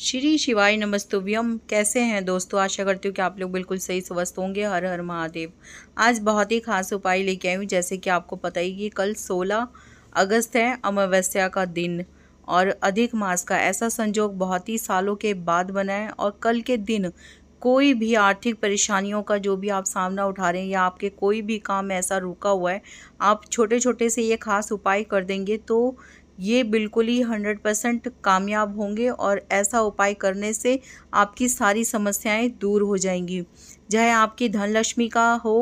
श्री शिवाय नमस्तुभ्यम कैसे हैं दोस्तों आशा करती हूँ कि आप लोग बिल्कुल सही स्वस्थ होंगे हर हर महादेव आज बहुत ही खास उपाय लेके आई हूँ जैसे कि आपको पता ही कि कल 16 अगस्त है अमावस्या का दिन और अधिक मास का ऐसा संजोग बहुत ही सालों के बाद बना है और कल के दिन कोई भी आर्थिक परेशानियों का जो भी आप सामना उठा रहे हैं या आपके कोई भी काम ऐसा रुका हुआ है आप छोटे छोटे से ये खास उपाय कर देंगे तो ये बिल्कुल ही हंड्रेड परसेंट कामयाब होंगे और ऐसा उपाय करने से आपकी सारी समस्याएं दूर हो जाएंगी चाहे आपकी धनलक्ष्मी का हो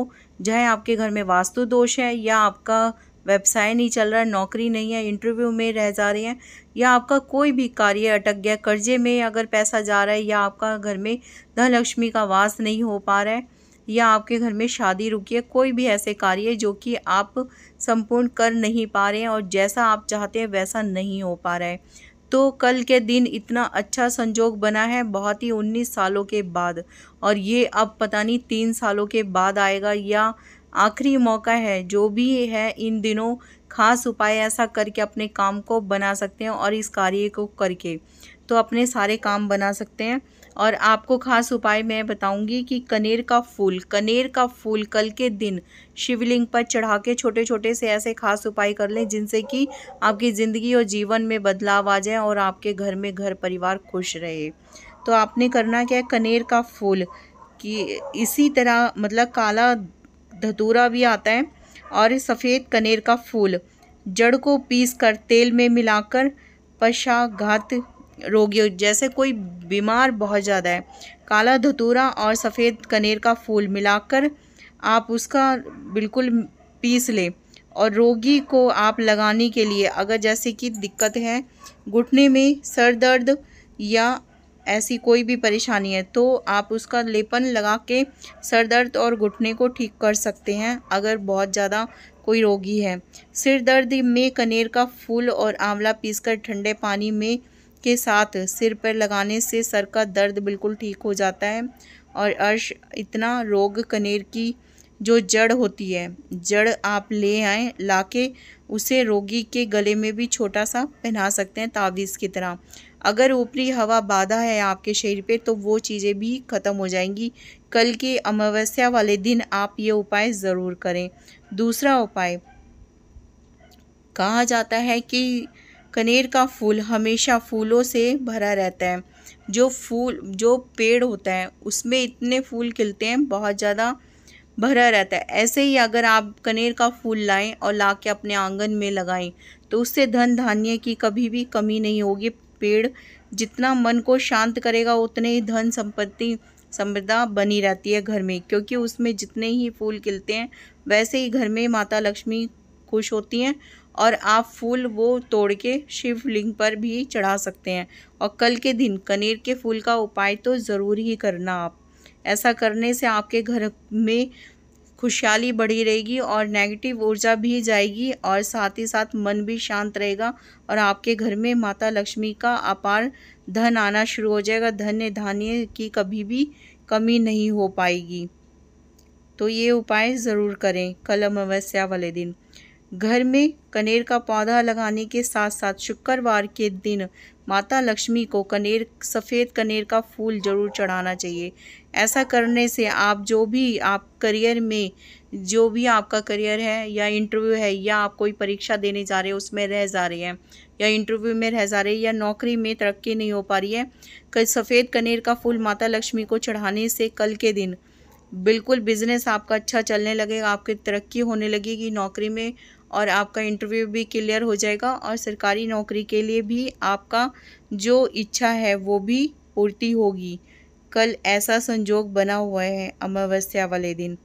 चाहे आपके घर में वास्तु दोष है या आपका व्यवसाय नहीं चल रहा है नौकरी नहीं है इंटरव्यू में रह जा रहे हैं या आपका कोई भी कार्य अटक गया कर्जे में अगर पैसा जा रहा है या आपका घर में धनलक्ष्मी का वास नहीं हो पा रहा है या आपके घर में शादी रुकी है कोई भी ऐसे कार्य जो कि आप संपूर्ण कर नहीं पा रहे हैं और जैसा आप चाहते हैं वैसा नहीं हो पा रहा है तो कल के दिन इतना अच्छा संजोग बना है बहुत ही उन्नीस सालों के बाद और ये अब पता नहीं तीन सालों के बाद आएगा या आखिरी मौका है जो भी है इन दिनों खास उपाय ऐसा करके अपने काम को बना सकते हैं और इस कार्य को करके तो अपने सारे काम बना सकते हैं और आपको खास उपाय मैं बताऊंगी कि कनेर का फूल कनेर का फूल कल के दिन शिवलिंग पर चढ़ा के छोटे छोटे से ऐसे खास उपाय कर लें जिनसे कि आपकी ज़िंदगी और जीवन में बदलाव आ जाए और आपके घर में घर परिवार खुश रहे तो आपने करना क्या है कनेर का फूल कि इसी तरह मतलब काला धतूरा भी आता है और सफ़ेद कनेर का फूल जड़ को पीस कर तेल में मिलाकर पशाघात रोगियों जैसे कोई बीमार बहुत ज़्यादा है काला धतूरा और सफ़ेद कनेर का फूल मिलाकर आप उसका बिल्कुल पीस लें और रोगी को आप लगाने के लिए अगर जैसे कि दिक्कत है घुटने में सर दर्द या ऐसी कोई भी परेशानी है तो आप उसका लेपन लगा के सर दर्द और घुटने को ठीक कर सकते हैं अगर बहुत ज़्यादा कोई रोगी है सिर दर्द में कनेर का फूल और आंवला पीसकर ठंडे पानी में के साथ सिर पर लगाने से सर का दर्द बिल्कुल ठीक हो जाता है और अर्श इतना रोग कनेर की जो जड़ होती है जड़ आप ले आए लाके उसे रोगी के गले में भी छोटा सा पहना सकते हैं तावीज़ की तरह अगर ऊपरी हवा बाधा है आपके शरीर पे तो वो चीज़ें भी ख़त्म हो जाएंगी कल के अमावस्या वाले दिन आप ये उपाय ज़रूर करें दूसरा उपाय कहा जाता है कि कनेर का फूल हमेशा फूलों से भरा रहता है जो फूल जो पेड़ होता है उसमें इतने फूल खिलते हैं बहुत ज़्यादा भरा रहता है ऐसे ही अगर आप कनेर का फूल लाएं और ला के अपने आंगन में लगाएं तो उससे धन धान्य की कभी भी कमी नहीं होगी पेड़ जितना मन को शांत करेगा उतने ही धन संपत्ति समृद्धा बनी रहती है घर में क्योंकि उसमें जितने ही फूल खिलते हैं वैसे ही घर में माता लक्ष्मी खुश होती हैं और आप फूल वो तोड़ के शिवलिंग पर भी चढ़ा सकते हैं और कल के दिन कनेर के फूल का उपाय तो ज़रूर ही करना आप ऐसा करने से आपके घर में खुशहाली बढ़ी रहेगी और नेगेटिव ऊर्जा भी जाएगी और साथ ही साथ मन भी शांत रहेगा और आपके घर में माता लक्ष्मी का अपार धन आना शुरू हो जाएगा धन्य धान्य की कभी भी कमी नहीं हो पाएगी तो ये उपाय ज़रूर करें कल अमावस्या वाले दिन घर में कनेर का पौधा लगाने के साथ साथ शुक्रवार के दिन माता लक्ष्मी को कनेर सफ़ेद कनेर का फूल ज़रूर चढ़ाना चाहिए ऐसा करने से आप जो भी आप करियर में जो भी आपका करियर है या इंटरव्यू है या आप कोई परीक्षा देने जा रहे हैं उसमें रह जा रहे हैं या इंटरव्यू में रह जा रहे हैं या नौकरी में तरक्की नहीं हो पा रही है कल सफ़ेद कनेर का फूल माता लक्ष्मी को चढ़ाने से कल के दिन बिल्कुल बिज़नेस आपका अच्छा चलने लगेगा आपकी तरक्की होने लगेगी नौकरी में और आपका इंटरव्यू भी क्लियर हो जाएगा और सरकारी नौकरी के लिए भी आपका जो इच्छा है वो भी पूर्ति होगी कल ऐसा संजोग बना हुआ है अमावस्या वाले दिन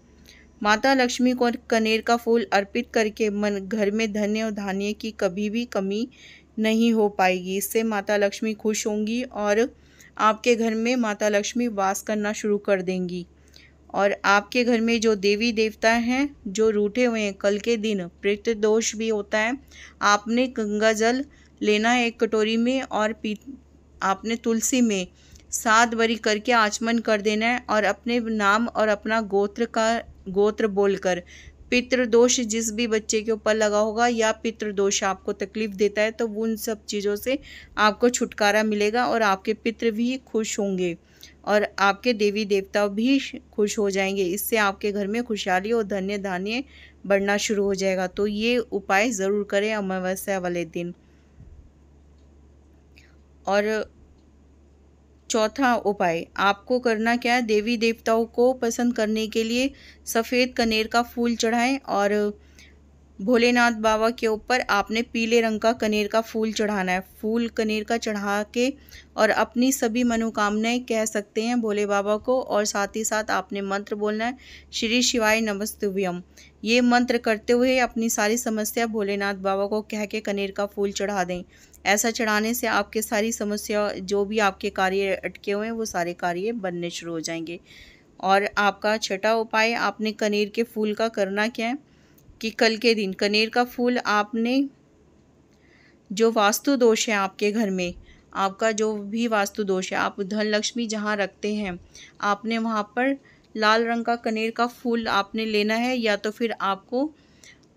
माता लक्ष्मी को कनेर का फूल अर्पित करके मन घर में धन्य और धान्य की कभी भी कमी नहीं हो पाएगी इससे माता लक्ष्मी खुश होंगी और आपके घर में माता लक्ष्मी वास करना शुरू कर देंगी और आपके घर में जो देवी देवता हैं जो रूठे हुए हैं कल के दिन प्रेत दोष भी होता है आपने गंगा जल लेना है एक कटोरी में और पी आपने तुलसी में सात बरी करके आचमन कर देना है और अपने नाम और अपना गोत्र का गोत्र बोलकर पितृदोष जिस भी बच्चे के ऊपर लगा होगा या पितृदोष आपको तकलीफ देता है तो उन सब चीज़ों से आपको छुटकारा मिलेगा और आपके पितृ भी खुश होंगे और आपके देवी देवता भी खुश हो जाएंगे इससे आपके घर में खुशहाली और धन्य धान्य बढ़ना शुरू हो जाएगा तो ये उपाय ज़रूर करें अमावस्या वाले दिन और चौथा उपाय आपको करना क्या है देवी देवताओं को पसंद करने के लिए सफ़ेद कनेर का फूल चढ़ाएं और भोलेनाथ बाबा के ऊपर आपने पीले रंग का कनेर का फूल चढ़ाना है फूल कनेर का चढ़ा के और अपनी सभी मनोकामनाएं कह सकते हैं भोले बाबा को और साथ ही साथ आपने मंत्र बोलना है श्री शिवाय नमस्तुभ्यम ये मंत्र करते हुए अपनी सारी समस्या भोलेनाथ बाबा को कह के कनेर का फूल चढ़ा दें ऐसा चढ़ाने से आपके सारी समस्या जो भी आपके कार्य अटके हुए हैं वो सारे कार्य बनने शुरू हो जाएंगे और आपका छठा उपाय आपने कनेर के फूल का करना क्या है कि कल के दिन कनेर का फूल आपने जो वास्तु दोष है आपके घर में आपका जो भी वास्तु दोष है आप धन लक्ष्मी जहाँ रखते हैं आपने वहाँ पर लाल रंग का कनेर का फूल आपने लेना है या तो फिर आपको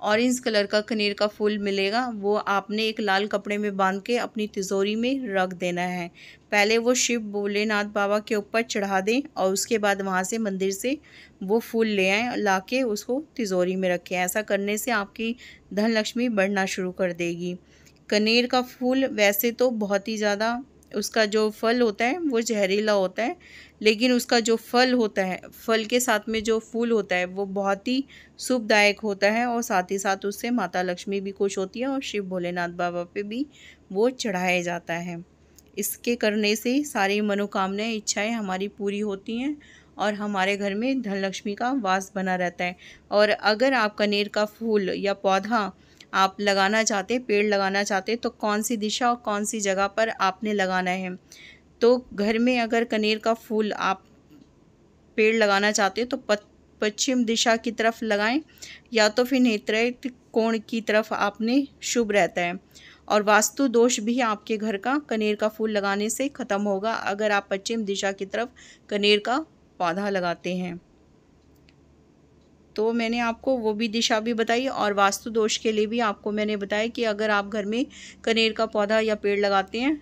ऑरेंज कलर का कनेर का फूल मिलेगा वो आपने एक लाल कपड़े में बांध के अपनी तिजोरी में रख देना है पहले वो शिव भोलेनाथ बाबा के ऊपर चढ़ा दें और उसके बाद वहाँ से मंदिर से वो फूल ले आएँ ला के उसको तिजोरी में रखें ऐसा करने से आपकी धनलक्ष्मी बढ़ना शुरू कर देगी कनेर का फूल वैसे तो बहुत ही ज़्यादा उसका जो फल होता है वो जहरीला होता है लेकिन उसका जो फल होता है फल के साथ में जो फूल होता है वो बहुत ही शुभदायक होता है और साथ ही साथ उससे माता लक्ष्मी भी खुश होती है और शिव भोलेनाथ बाबा पे भी वो चढ़ाया जाता है इसके करने से सारी मनोकामनाएं इच्छाएं हमारी पूरी होती हैं और हमारे घर में धनलक्ष्मी का वास बना रहता है और अगर आप कनेर का फूल या पौधा आप लगाना चाहते पेड़ लगाना चाहते तो कौन सी दिशा और कौन सी जगह पर आपने लगाना है तो घर में अगर कनेर का फूल आप पेड़ लगाना चाहते हो तो पश्चिम दिशा की तरफ लगाएं या तो फिर नेत्रित कोण की तरफ आपने शुभ रहता है और वास्तु दोष भी आपके घर का कनेर का फूल लगाने से ख़त्म होगा अगर आप पश्चिम दिशा की तरफ कनेर का पौधा लगाते हैं तो मैंने आपको वो भी दिशा भी बताई और वास्तु दोष के लिए भी आपको मैंने बताया कि अगर आप घर में कनेर का पौधा या पेड़ लगाते हैं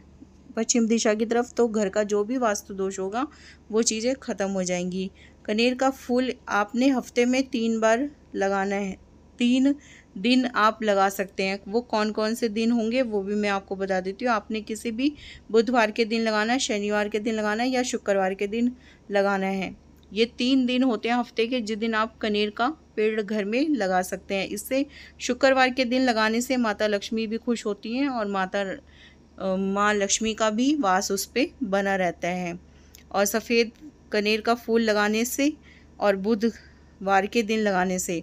पश्चिम दिशा की तरफ तो घर का जो भी वास्तु दोष होगा वो चीज़ें ख़त्म हो जाएंगी कनेर का फूल आपने हफ्ते में तीन बार लगाना है तीन दिन आप लगा सकते हैं वो कौन कौन से दिन होंगे वो भी मैं आपको बता देती हूँ आपने किसी भी बुधवार के दिन लगाना है शनिवार के दिन लगाना है या शुक्रवार के दिन लगाना है ये तीन दिन होते हैं हफ्ते के जिस दिन आप कनेर का पेड़ घर में लगा सकते हैं इससे शुक्रवार के दिन लगाने से माता लक्ष्मी भी खुश होती हैं और माता माँ लक्ष्मी का भी वास उस पर बना रहता है और सफ़ेद कनेर का फूल लगाने से और बुधवार के दिन लगाने से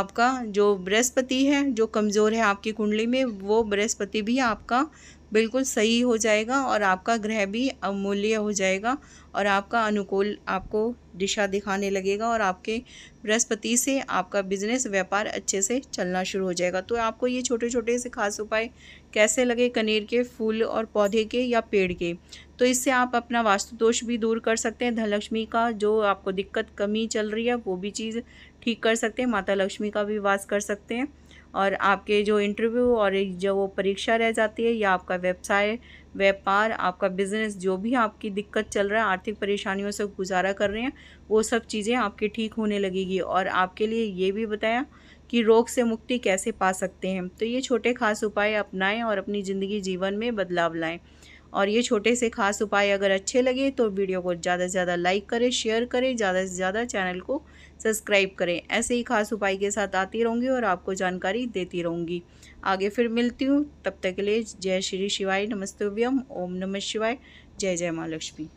आपका जो बृहस्पति है जो कमज़ोर है आपकी कुंडली में वो बृहस्पति भी आपका बिल्कुल सही हो जाएगा और आपका ग्रह भी अमूल्य हो जाएगा और आपका अनुकूल आपको दिशा दिखाने लगेगा और आपके बृहस्पति से आपका बिजनेस व्यापार अच्छे से चलना शुरू हो जाएगा तो आपको ये छोटे छोटे से खास उपाय कैसे लगे कनेर के फूल और पौधे के या पेड़ के तो इससे आप अपना वास्तु दोष भी दूर कर सकते हैं धनलक्ष्मी का जो आपको दिक्कत कमी चल रही है वो भी चीज़ ठीक कर सकते हैं माता लक्ष्मी का भी वास कर सकते हैं और आपके जो इंटरव्यू और जो वो परीक्षा रह जाती है या आपका व्यवसाय व्यापार आपका बिजनेस जो भी आपकी दिक्कत चल रहा है आर्थिक परेशानियों से गुजारा कर रहे हैं वो सब चीज़ें आपके ठीक होने लगेगी और आपके लिए ये भी बताया कि रोग से मुक्ति कैसे पा सकते हैं तो ये छोटे खास उपाय अपनाएं और अपनी ज़िंदगी जीवन में बदलाव लाएं और ये छोटे से खास उपाय अगर अच्छे लगे तो वीडियो को ज़्यादा से ज़्यादा लाइक करें शेयर करें ज़्यादा से ज़्यादा चैनल को सब्सक्राइब करें ऐसे ही खास उपाय के साथ आती रहूँगी और आपको जानकारी देती रहूँगी आगे फिर मिलती हूँ तब तक के लिए जय श्री शिवाय नमस्तुभ्यम ओम नमः शिवाय जय जय माँ लक्ष्मी